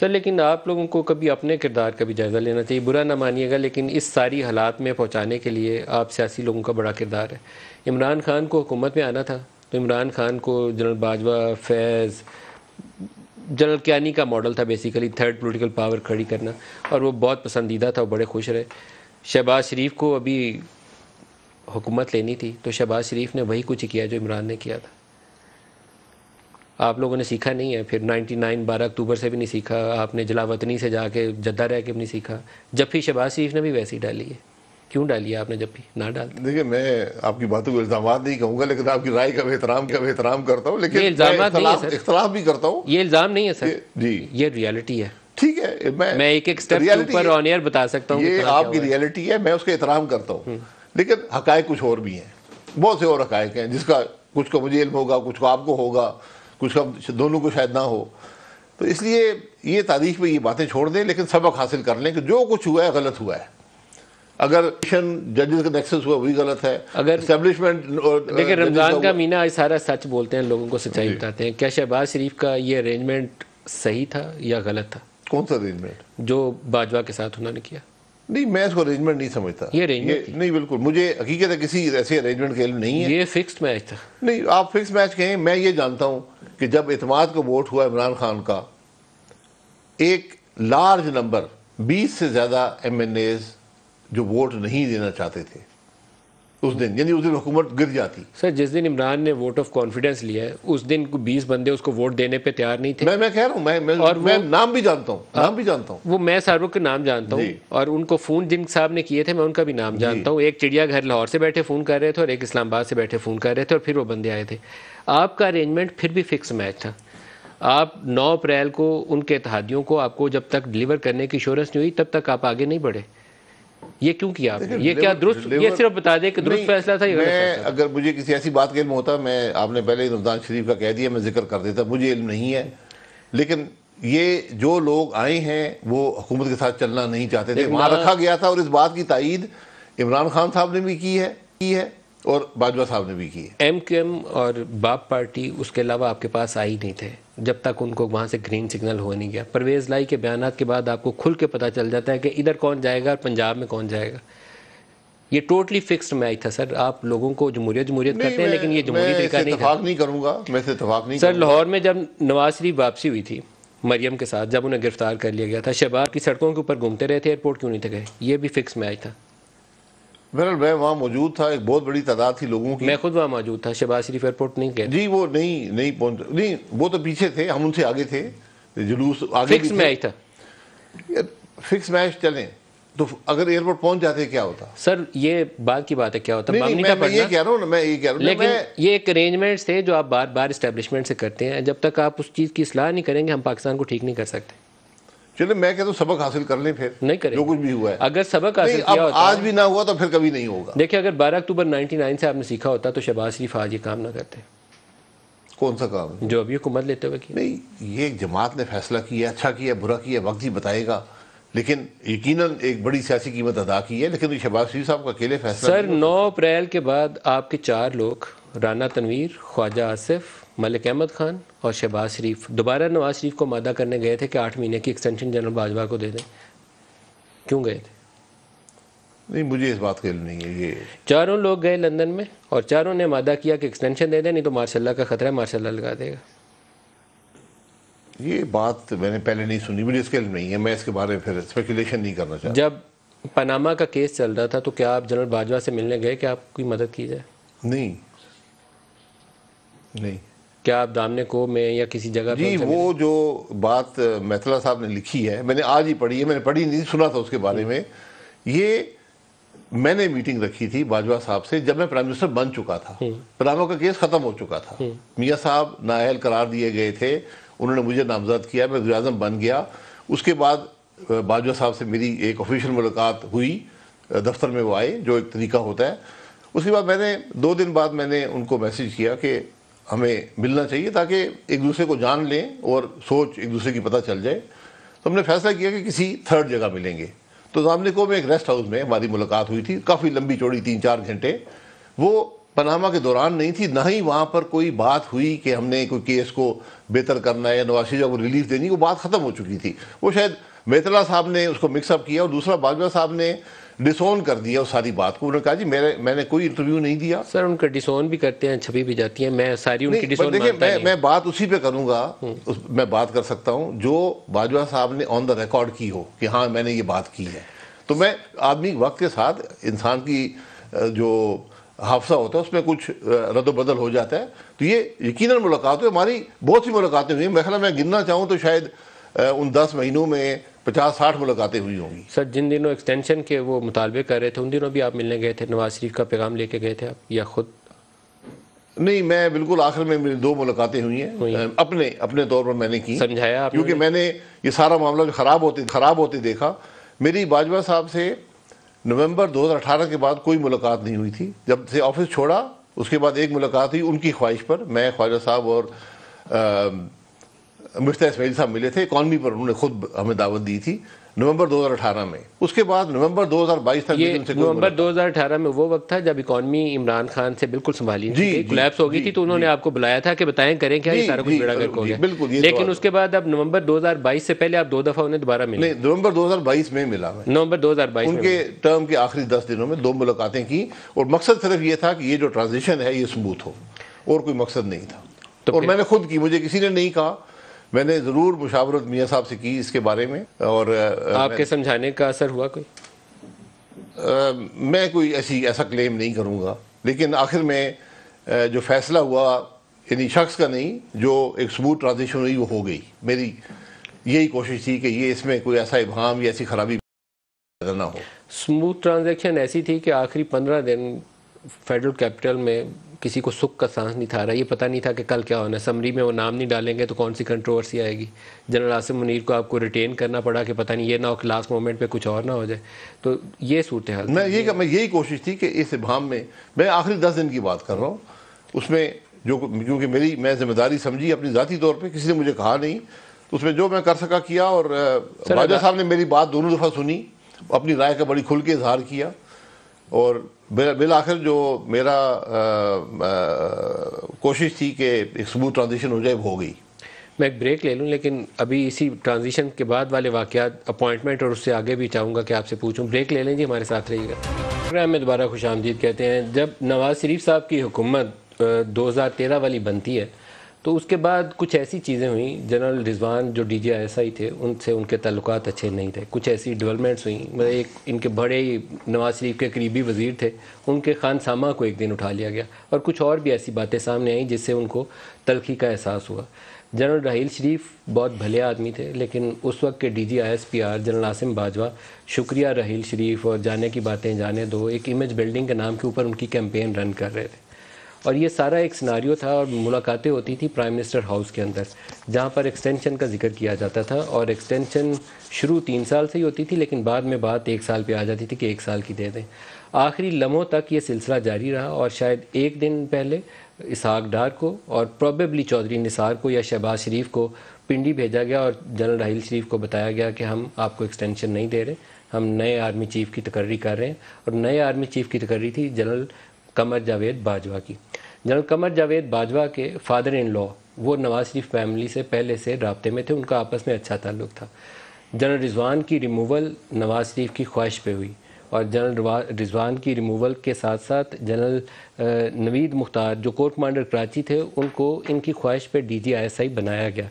Sir लेकिन आप लोगों को कभी अपने किरदार का भी जायज़ा लेना चाहिए बुरा ना मानिएगा लेकिन इस सारी हालात में पहुँचाने के लिए आप सियासी लोगों का बड़ा किरदार है इमरान खान को हुकूमत में आना था तो इमरान खान को जनरल बाजवा फैज़ जनरल क्यानी का मॉडल था बेसिकली थर्ड पोलिटिकल पावर खड़ी करना और वो बहुत पसंदीदा था वो बड़े खुश रहे शहबाज शरीफ को अभी हुकूमत लेनी थी तो शहबाज शरीफ ने वही कुछ किया जो इमरान ने किया था आप लोगों ने सीखा नहीं है फिर 99 12 अक्टूबर से भी नहीं सीखा आपने जलावतनी से जाके जद्दा रह के भी नहीं सीखा जफी शहबाज शरीफ ने भी वैसी डाली है क्यों डाली है आपने जफी ना डाल देखिए मैं आपकी बातों को इल्ज़ाम नहीं कहूँगा लेकिन आपकी राय का एहतराम का एहतराम करता हूँ लेकिन इख्तलाफ भी करता हूँ ये इल्ज़ाम नहीं है सर जी ये रियलिटी है ठीक है मैं मैं एक एक स्टेप ऊपर ऑन एयर बता सकता हूँ ये आपकी रियलिटी है मैं उसका एहतराम करता हूँ हम्म। लेकिन हकायक कुछ और भी हैं बहुत से और हकायक हैं जिसका कुछ को मुझे इल्म होगा कुछ को आपको होगा कुछ कम दोनों को शायद ना हो तो इसलिए ये तारीख में ये बातें छोड़ दें लेकिन सबक हासिल कर लें कि जो कुछ हुआ है गलत हुआ है अगर जजेस का नेक्सस हुआ वही गलत है अगर स्टेब्लिशमेंट uh, देखिए uh, रमजान का आज सारा सच बोलते हैं लोगों को सच्चाई बताते हैं क्या शहबाज शरीफ का ये अरेंजमेंट सही था या गलत था कौन सा अरेंजमेंट जो बाजवा के साथ उन्होंने किया नहीं मैं इसको अरेंजमेंट नहीं समझता ये ये, नहीं बिल्कुल मुझे हकीकत है किसी ऐसे अरेंजमेंट का लिए नहीं है ये फिक्स मैच था नहीं आप फिक्स मैच कहें मैं ये जानता हूँ कि जब इतमाद को वोट हुआ इमरान खान का एक लार्ज नंबर 20 से ज़्यादा एम एन एज जो वोट नहीं देना चाहते थे उस दिन यानी उस दिन हुकूमत गिर जाती सर जिस दिन इमरान ने वोट ऑफ कॉन्फिडेंस लिया है उस दिन बीस बंदे उसको वोट देने पे तैयार नहीं थे मैं मैं कह रहा हूँ मैं मैं, और मैं नाम भी जानता हूँ हाँ। नाम भी जानता हूँ वो मैं सारुख के नाम जानता हूँ और उनको फ़ोन जिन साहब ने किए थे मैं उनका भी नाम जानता हूँ एक चिड़ियाघर लाहौर से बैठे फ़ोन कर रहे थे और एक इस्लामाबाद से बैठे फ़ोन कर रहे थे और फिर वो बंदे आए थे आपका अरेंजमेंट फिर भी फिक्स मैच था आप 9 अप्रैल को उनके इतिहादियों को आपको जब तक डिलीवर करने की शोरस नहीं हुई तब तक आप आगे नहीं बढ़े ये क्यों किया आपने ये क्या दुरुस्त ये सिर्फ बता दें कि दुरुस्त फैसला था मैं अगर मुझे किसी ऐसी बात के इल्म होता मैं आपने पहले रमज़ान शरीफ का कह दिया मैं जिक्र कर देता मुझे इल्म नहीं है लेकिन ये जो लोग आए हैं वो हुकूमत के साथ चलना नहीं चाहते थे वहां रखा गया था और इस बात की तायद इमरान खान साहब ने भी की है की है और बाजवा साहब ने भी की है एम क्यू एम और बाप पार्टी उसके अलावा आपके पास आई नहीं थे जब तक उनको वहाँ से ग्रीन सिग्नल हो नहीं गया परवेज़ लाई के बयान के बाद आपको खुल के पता चल जाता है कि इधर कौन जाएगा और पंजाब में कौन जाएगा ये टोटली फिक्स्ड मैच था सर आप लोगों को जमहूरियत जमहूरियत करते हैं लेकिन ये जमहूरी तरीका नहीं था नहीं करूंगा मैं से इतफाक नहीं सर लाहौर में जब नवाज शरीफ वापसी हुई थी मरियम के साथ जब उन्हें गिरफ्तार कर लिया गया था शहबाज की सड़कों के ऊपर घूमते रहे थे एयरपोर्ट क्यों नहीं थे गए ये भी फिक्स मैच था बहरल मैं वहाँ मौजूद था एक बहुत बड़ी तादाद थी लोगों की मैं खुद वहाँ मौजूद था शहबाज शरीफ एयरपोर्ट नहीं गया जी वो नहीं नहीं पहुंच नहीं वो तो पीछे थे हम उनसे आगे थे जुलूस आगे फिक्स मैच था फिक्स मैच चलें तो अगर एयरपोर्ट पहुंच जाते क्या होता सर ये बात की बात है क्या होता नहीं, नहीं, मैं, मैं ये कह रहा हूँ मैं ये कह रहा हूँ लेकिन मैं... ये एक अरेंजमेंट्स थे जो आप बार बार इस्टेब्लिशमेंट से करते हैं जब तक आप उस चीज़ की सलाह नहीं करेंगे हम पाकिस्तान को ठीक नहीं कर सकते चलिए मैं कहता तो हूँ सबक हासिल कर ले फिर नहीं करें जो कुछ भी हुआ है अगर सबक हासिल किया होता आज भी ना हुआ तो फिर कभी नहीं होगा देखिए अगर 12 अक्टूबर 99 से आपने सीखा होता तो शहबाज शरीफ आज ये काम ना करते कौन सा काम जो अभी हुकूमत लेते हुए नहीं ये जमात ने फैसला किया अच्छा किया बुरा किया वक्त ही बताएगा लेकिन यकीनन एक बड़ी सियासी कीमत अदा की है लेकिन तो शहबाज शरीफ साहब का अकेले फैसला सर नौ अप्रैल के बाद आपके चार लोग राना तनवीर ख्वाजा आसिफ मलिक अहमद खान और शहबाज शरीफ दोबारा नवाज शरीफ को मादा करने गए थे कि आठ महीने की एक्सटेंशन जनरल बाजवा को दे दें क्यों गए थे नहीं मुझे इस बात के लिए नहीं है ये चारों लोग गए लंदन में और चारों ने मादा किया कि एक्सटेंशन दे दें नहीं तो मार्शाला का खतरा है मार्शाला लगा देगा ये बात मैंने पहले नहीं सुनी मुझे इसके नहीं है मैं इसके बारे में फिर स्पेकुलेशन नहीं करना चाहता जब पनामा का केस चल रहा था तो क्या आप जनरल बाजवा से मिलने गए कि आपकी मदद की जाए नहीं नहीं क्या आप दामने को में या किसी जगह जी वो जो बात मैथला साहब ने लिखी है मैंने आज ही पढ़ी है मैंने पढ़ी नहीं सुना था उसके बारे में ये मैंने मीटिंग रखी थी बाजवा साहब से जब मैं प्राइम मिनिस्टर बन चुका था पनामा का केस खत्म हो चुका था मियाँ साहब नाहल करार दिए गए थे उन्होंने मुझे नामजद किया मैं वजी बन गया उसके बाद बाजवा साहब से मेरी एक ऑफिशियल मुलाकात हुई दफ्तर में वो आए जो एक तरीका होता है उसके बाद मैंने दो दिन बाद मैंने उनको मैसेज किया कि हमें मिलना चाहिए ताकि एक दूसरे को जान लें और सोच एक दूसरे की पता चल जाए तो हमने फैसला किया कि किसी थर्ड जगह मिलेंगे तो को में एक रेस्ट हाउस में हमारी मुलाकात हुई थी काफ़ी लंबी चौड़ी तीन चार घंटे वो पनामा के दौरान नहीं थी ना ही वहाँ पर कोई बात हुई कि हमने कोई केस को बेहतर करना है या नवाज को रिलीफ देनी वो बात ख़त्म हो चुकी थी वो शायद मेतला साहब ने उसको मिक्सअप किया और दूसरा बाजवा साहब ने डिसोन कर दिया उस सारी बात को उन्होंने कहा जी मेरे मैंने कोई इंटरव्यू नहीं दिया सर उनका डिसोन भी करते हैं छपी भी जाती है मैं सारी उनकी डिसोन देखिए मैं मैं बात उसी पे करूंगा हम्म। उस, मैं बात कर सकता हूँ जो बाजवा साहब ने ऑन द रिकॉर्ड की हो कि हाँ मैंने ये बात की है तो मैं आदमी वक्त के साथ इंसान की जो हाफसा होता है उसमें कुछ रद्दबदल हो जाता है तो ये यकीन मुलाकात हुई हमारी बहुत सी मुलाकातें हुई मैं ख्याल मैं गिनना चाहूँ तो शायद उन दस महीनों में पचास साठ मुलाकातें हुई होंगी सर जिन दिनों एक्सटेंशन के वो मुतालबे कर रहे थे उन दिनों भी आप मिलने गए थे नवाज शरीफ का पैगाम लेके गए थे आप या खुद नहीं मैं बिल्कुल आखिर में मेरी दो मुलाकातें हुई हैं अपने अपने तौर पर मैंने की समझाया क्योंकि मैंने ये सारा मामला खराब होते खराब होते देखा मेरी बाजवा साहब से नवंबर 2018 के बाद कोई मुलाकात नहीं हुई थी जब से ऑफिस छोड़ा उसके बाद एक मुलाकात हुई उनकी ख्वाहिश पर मैं ख्वाजा साहब और आ, मुश्ता इसमाइल साहब मिले थे इकॉनमी पर उन्होंने खुद हमें दावत दी थी नवंबर 2018 में उसके बाद नवंबर 2022 तक नवंबर 2018 में वो वक्त था जब इकॉनमी इमरान खान से बिल्कुल संभाली जी, जी कोलैप्स हो गई थी तो उन्होंने आपको बुलाया था कि बताएं करें क्या ये सारा कुछ बेड़ा गर्क हो गया तो लेकिन उसके बाद अब नवंबर 2022 से पहले आप दो दफा उन्हें दोबारा मिले नवंबर दो में मिला नवंबर दो उनके टर्म के आखिरी दस दिनों में दो मुलाकातें की और मकसद सिर्फ ये था कि ये जो ट्रांजिशन है ये स्मूथ हो और कोई मकसद नहीं था तो और मैंने खुद की मुझे किसी ने नहीं कहा मैंने ज़रूर मुशावरत मियाँ साहब से की इसके बारे में और आपके समझाने का असर हुआ कोई मैं कोई ऐसी ऐसा क्लेम नहीं करूँगा लेकिन आखिर में जो फैसला हुआ यानी शख्स का नहीं जो एक स्मूथ ट्रांजेक्शन हुई वो हो गई मेरी यही कोशिश थी कि ये इसमें कोई ऐसा इबहम या ऐसी खराबी ना हो स्मूथ ट्रांजेक्शन ऐसी थी कि आखिरी पंद्रह दिन फेडरल कैपिटल में किसी को सुख का सांस नहीं था रहा ये पता नहीं था कि कल क्या होना है समरी में वो नाम नहीं डालेंगे तो कौन सी कंट्रोवर्सी आएगी जनरल आसिम मुनीर को आपको रिटेन करना पड़ा कि पता नहीं ये ना हो कि लास्ट मोमेंट पे कुछ और ना हो जाए तो ये सूरत हाल मैं ये मैं यही कोशिश थी कि इस इबाम में मैं आखिरी दस दिन की बात कर रहा हूँ उसमें जो क्योंकि मेरी मैं जिम्मेदारी समझी अपनी ज़ाती तौर पर किसी ने मुझे कहा नहीं तो उसमें जो मैं कर सका किया और राजा साहब ने मेरी बात दोनों दफ़ा सुनी अपनी राय का बड़ी खुल के इजहार किया और बिल आखिर जो मेरा आ, आ, कोशिश थी कि एक स्मूथ ट्रांजिशन हो जाए हो गई मैं एक ब्रेक ले लूँ लेकिन अभी इसी ट्रांजिशन के बाद वाले वाक़ात अपॉइंटमेंट और उससे आगे भी चाहूँगा कि आपसे पूछूँ ब्रेक ले लें जी हमारे साथ रहिएगा प्रोग्राम में दोबारा खुश कहते हैं जब नवाज़ शरीफ साहब की हुकूमत दो हज़ार तेरह वाली बनती है तो उसके बाद कुछ ऐसी चीज़ें हुई जनरल रिजवान जो डी जी थे उनसे उनके तल्लक अच्छे नहीं थे कुछ ऐसी डेवलपमेंट्स हुई मतलब एक इनके बड़े ही नवाज शरीफ के करीबी वजीर थे उनके खान सामा को एक दिन उठा लिया गया और कुछ और भी ऐसी बातें सामने आई जिससे उनको तलखी का एहसास हुआ जनरल राहील शरीफ बहुत भले आदमी थे लेकिन उस वक्त के D G I S P R general Asim Bajwa शुक्रिया राहील शरीफ और जाने की बातें जाने दो एक इमेज बिल्डिंग के नाम के ऊपर उनकी कैंपेन रन कर रहे थे और ये सारा एक सिनारियो था और मुलाकातें होती थी प्राइम मिनिस्टर हाउस के अंदर जहाँ पर एक्सटेंशन का जिक्र किया जाता था और एक्सटेंशन शुरू तीन साल से ही होती थी लेकिन बाद में बात एक साल पे आ जाती थी कि एक साल की दे दें आखिरी लम्हों तक ये सिलसिला जारी रहा और शायद एक दिन पहले इसहाक डार को और प्रॉबेबली चौधरी निसार को या शहबाज शरीफ को पिंडी भेजा गया और जनरल राहिल शरीफ को बताया गया कि हम आपको एक्सटेंशन नहीं दे रहे हम नए आर्मी चीफ की तकर्री कर रहे हैं और नए आर्मी चीफ की तकर्री थी जनरल कमर जावेद बाजवा की जनरल कमर जावेद बाजवा के फादर इन लॉ वो नवाज शरीफ फैमिली से पहले से रबते में थे उनका आपस में अच्छा ताल्लुक था जनरल रिजवान की रिमूवल नवाज शरीफ की ख्वाहिश पे हुई और जनरल रिजवान की रिमूवल के साथ साथ जनरल नवीद मुख्तार जो कोर कमांडर कराची थे उनको इनकी ख्वाहिश पे डीजीआईएसआई बनाया गया